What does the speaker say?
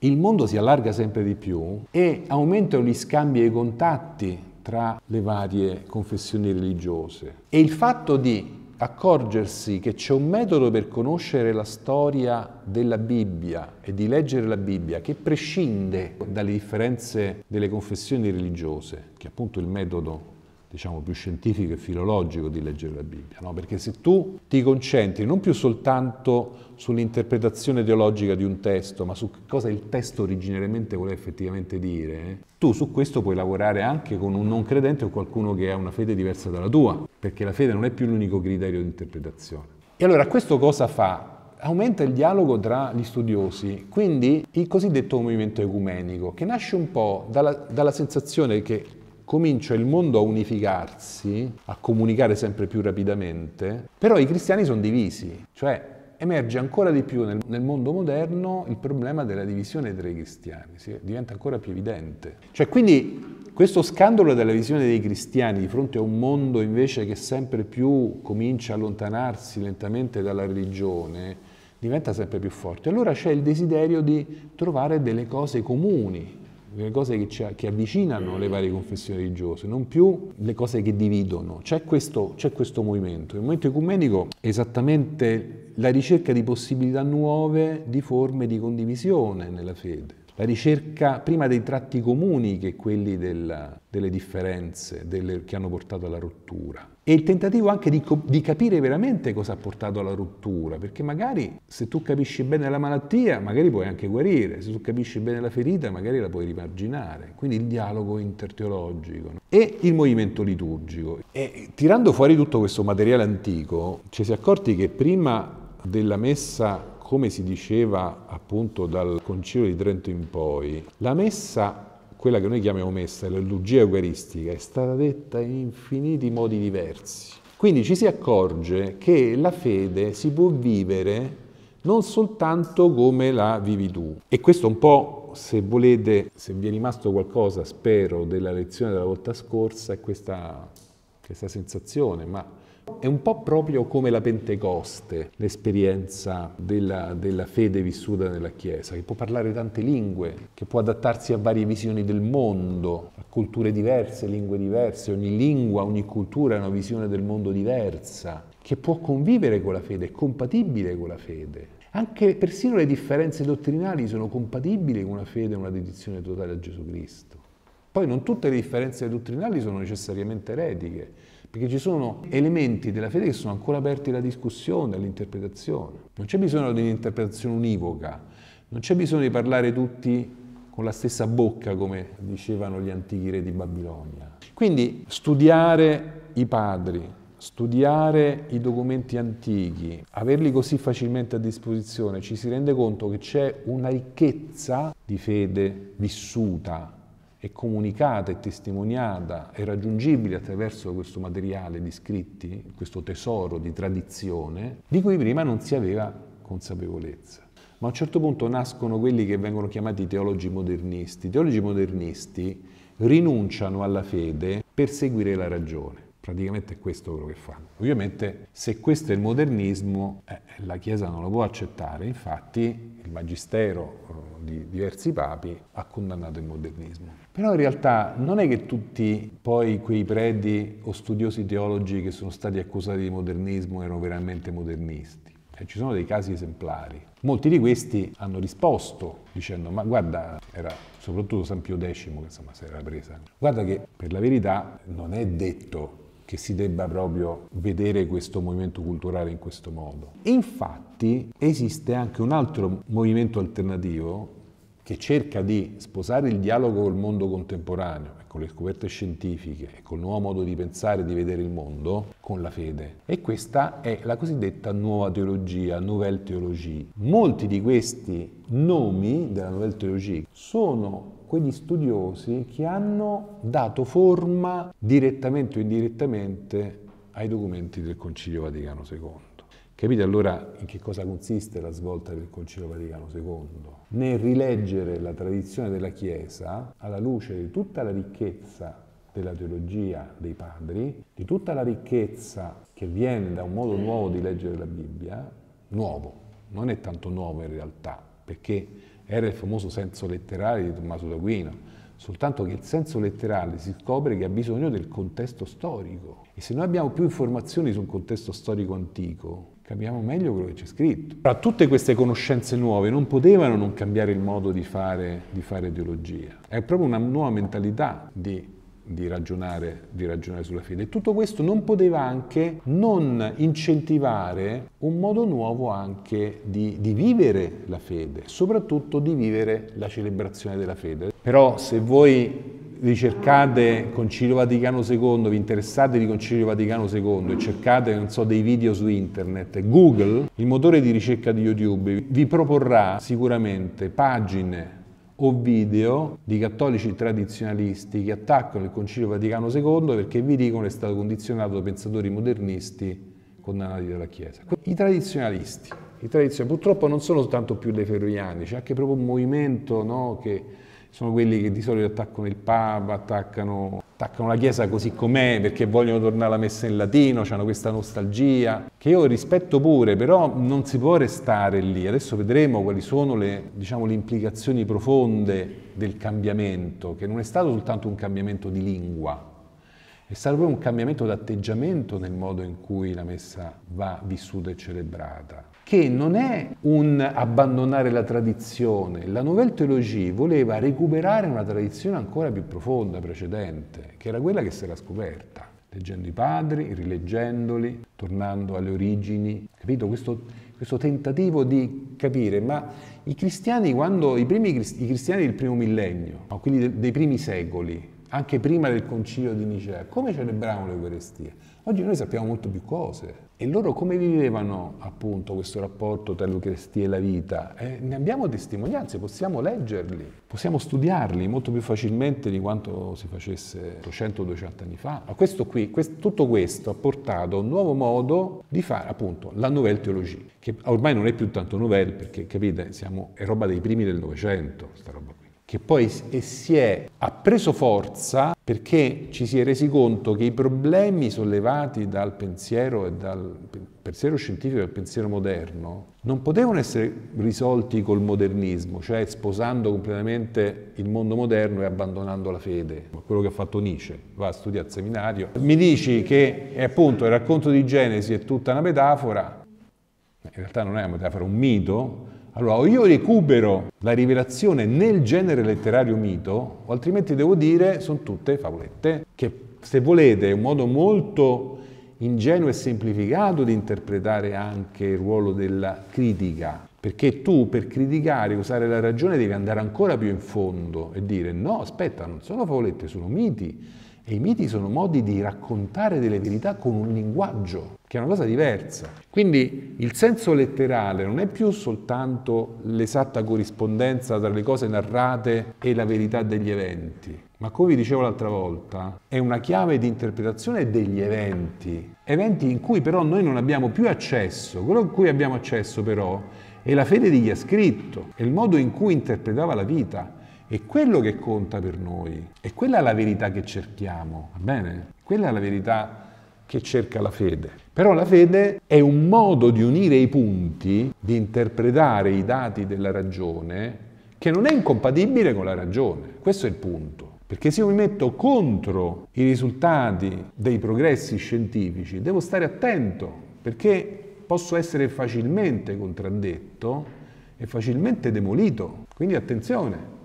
Il mondo si allarga sempre di più e aumentano gli scambi e i contatti tra le varie confessioni religiose. E il fatto di accorgersi che c'è un metodo per conoscere la storia della Bibbia e di leggere la Bibbia che prescinde dalle differenze delle confessioni religiose, che è appunto il metodo diciamo, più scientifico e filologico di leggere la Bibbia, no? perché se tu ti concentri non più soltanto sull'interpretazione teologica di un testo, ma su cosa il testo originariamente voleva effettivamente dire, eh? tu su questo puoi lavorare anche con un non credente o qualcuno che ha una fede diversa dalla tua, perché la fede non è più l'unico criterio di interpretazione. E allora questo cosa fa? aumenta il dialogo tra gli studiosi, quindi il cosiddetto movimento ecumenico, che nasce un po' dalla, dalla sensazione che comincia il mondo a unificarsi, a comunicare sempre più rapidamente, però i cristiani sono divisi, cioè emerge ancora di più nel, nel, mondo moderno il problema della divisione tra i cristiani, sì, diventa ancora più evidente. Cioè, quindi questo scandalo della visione dei cristiani di fronte a un mondo invece che sempre più comincia a allontanarsi lentamente dalla religione diventa sempre più forte. Allora c'è il desiderio di trovare delle cose comuni, le cose che, ci, che, avvicinano le varie confessioni religiose, non più le cose che dividono. C'è questo, c'è questo movimento. Il movimento ecumenico è esattamente la ricerca di possibilità nuove di forme di condivisione nella fede la ricerca prima dei tratti comuni che quelli della, delle differenze delle, che hanno portato alla rottura e il tentativo anche di, di, capire veramente cosa ha portato alla rottura, perché magari se tu capisci bene la malattia, magari puoi anche guarire, se tu capisci bene la ferita, magari la puoi rimarginare. Quindi il dialogo interteologico no? e il movimento liturgico. E tirando fuori tutto questo materiale antico, ci si è accorti che prima della messa, come si diceva appunto dal Concilio di Trento in poi, la messa quella che noi chiamiamo messa, la l'elugia eucaristica, è stata detta in infiniti modi diversi. Quindi ci si accorge che la fede si può vivere non soltanto come la vivi tu. E questo un po', se volete, se vi è rimasto qualcosa, spero, della lezione della volta scorsa, è questa, questa sensazione, ma è un po' proprio come la Pentecoste, l'esperienza della, della, fede vissuta nella Chiesa, che può parlare tante lingue, che può adattarsi a varie visioni del mondo, a culture diverse, lingue diverse, ogni lingua, ogni cultura ha una visione del mondo diversa, che può convivere con la fede, è compatibile con la fede. Anche persino le differenze dottrinali sono compatibili con una fede e una dedizione totale a Gesù Cristo. Poi non tutte le differenze dottrinali sono necessariamente eretiche perché ci sono elementi della fede che sono ancora aperti alla discussione, all'interpretazione. Non c'è bisogno di un'interpretazione univoca, non c'è bisogno di parlare tutti con la stessa bocca, come dicevano gli antichi re di Babilonia. Quindi studiare i padri, studiare i documenti antichi, averli così facilmente a disposizione, ci si rende conto che c'è una ricchezza di fede vissuta, è comunicata, è testimoniata, è raggiungibile attraverso questo materiale di scritti, questo tesoro di tradizione, di cui prima non si aveva consapevolezza. Ma a un certo punto nascono quelli che vengono chiamati teologi modernisti. I teologi modernisti rinunciano alla fede per seguire la ragione. Praticamente è questo quello che fanno. Ovviamente se questo è il modernismo, eh, la Chiesa non lo può accettare, infatti il Magistero eh, di diversi papi ha condannato il modernismo. Però in realtà non è che tutti poi quei predi o studiosi teologi che sono stati accusati di modernismo erano veramente modernisti. E eh, ci sono dei casi esemplari. Molti di questi hanno risposto dicendo ma guarda, era soprattutto San Pio X che insomma, si era presa, guarda che per la verità non è detto che si debba proprio vedere questo movimento culturale in questo modo. Infatti esiste anche un altro movimento alternativo che cerca di sposare il dialogo col mondo contemporaneo, con le scoperte scientifiche e col nuovo modo di pensare e di vedere il mondo, con la fede. E questa è la cosiddetta nuova teologia, nouvelle Theologie. Molti di questi nomi della nouvelle Theologie sono quegli studiosi che hanno dato forma direttamente o indirettamente ai documenti del Concilio Vaticano II. Capite allora in che cosa consiste la svolta del Concilio Vaticano II? Nel rileggere la tradizione della Chiesa alla luce di tutta la ricchezza della teologia dei padri, di tutta la ricchezza che viene da un modo nuovo di leggere la Bibbia, nuovo, non è tanto nuovo in realtà, perché era il famoso senso letterale di Tommaso d'Aquino, soltanto che il senso letterale si scopre che ha bisogno del contesto storico. E se noi abbiamo più informazioni su un contesto storico antico, capiamo meglio quello che c'è scritto. Allora, tutte queste conoscenze nuove non potevano non cambiare il modo di fare, di fare teologia. È proprio una nuova mentalità di di ragionare, di ragionare sulla fede. Tutto questo non poteva anche non incentivare un modo nuovo anche di, di vivere la fede, soprattutto di vivere la celebrazione della fede. Però se voi ricercate Concilio Vaticano II, vi interessate di Concilio Vaticano II e cercate, non so, dei video su internet, Google, il motore di ricerca di YouTube, vi proporrà sicuramente pagine o video di cattolici tradizionalisti che attaccano il Concilio Vaticano II perché vi dicono è stato condizionato da pensatori modernisti condannati dalla Chiesa. I tradizionalisti, i tradizionalisti purtroppo non sono soltanto più dei ferroiani, c'è anche proprio un movimento no, che sono quelli che di solito attaccano il Papa, attaccano attaccano la Chiesa così com'è perché vogliono tornare alla messa in latino, hanno questa nostalgia, che io rispetto pure, però non si può restare lì. Adesso vedremo quali sono le, diciamo, le implicazioni profonde del cambiamento, che non è stato soltanto un cambiamento di lingua, e proprio un cambiamento d'atteggiamento nel modo in cui la messa va vissuta e celebrata, che non è un abbandonare la tradizione. La Nouvelle Teologie voleva recuperare una tradizione ancora più profonda, precedente, che era quella che si era scoperta, leggendo i padri, rileggendoli, tornando alle origini. Capito? Questo, questo tentativo di capire, ma i cristiani, quando, i, primi, i cristiani del primo millennio, o quelli dei primi secoli, anche prima del concilio di Nicea, come celebravano l'Eucaristia? Oggi noi sappiamo molto più cose. E loro come vivevano appunto questo rapporto tra l'Eucaristia e la vita? Eh, ne abbiamo testimonianze, possiamo leggerli, possiamo studiarli molto più facilmente di quanto si facesse 100 o 200 anni fa. Ma questo qui, questo, tutto questo ha portato a un nuovo modo di fare appunto la nouvelle teologia, che ormai non è più tanto nouvelle perché capite, siamo, è roba dei primi del Novecento, sta roba qui che poi si è appreso forza perché ci si è resi conto che i problemi sollevati dal pensiero, dal pensiero scientifico e dal pensiero moderno non potevano essere risolti col modernismo, cioè sposando completamente il mondo moderno e abbandonando la fede, quello che ha fatto Nietzsche, va a studiare al seminario. Mi dici che appunto il racconto di Genesi è tutta una metafora, in realtà non è una metafora, è un mito, allora, o io recupero la rivelazione nel genere letterario mito, o altrimenti devo dire sono tutte favolette, che se volete è un modo molto ingenuo e semplificato di interpretare anche il ruolo della critica, perché tu per criticare, usare la ragione, devi andare ancora più in fondo e dire no, aspetta, non sono favolette, sono miti, e i miti sono modi di raccontare delle verità con un linguaggio che è una cosa diversa. Quindi il senso letterale non è più soltanto l'esatta corrispondenza tra le cose narrate e la verità degli eventi, ma come vi dicevo l'altra volta, è una chiave di interpretazione degli eventi, eventi in cui però noi non abbiamo più accesso, quello a cui abbiamo accesso però è la fede di chi ha scritto, è il modo in cui interpretava la vita. È quello che conta per noi, è quella la verità che cerchiamo, va bene? Quella è la verità che cerca la fede. Però la fede è un modo di unire i punti, di interpretare i dati della ragione, che non è incompatibile con la ragione. Questo è il punto. Perché se io mi metto contro i risultati dei progressi scientifici, devo stare attento, perché posso essere facilmente contraddetto e facilmente demolito. Quindi attenzione,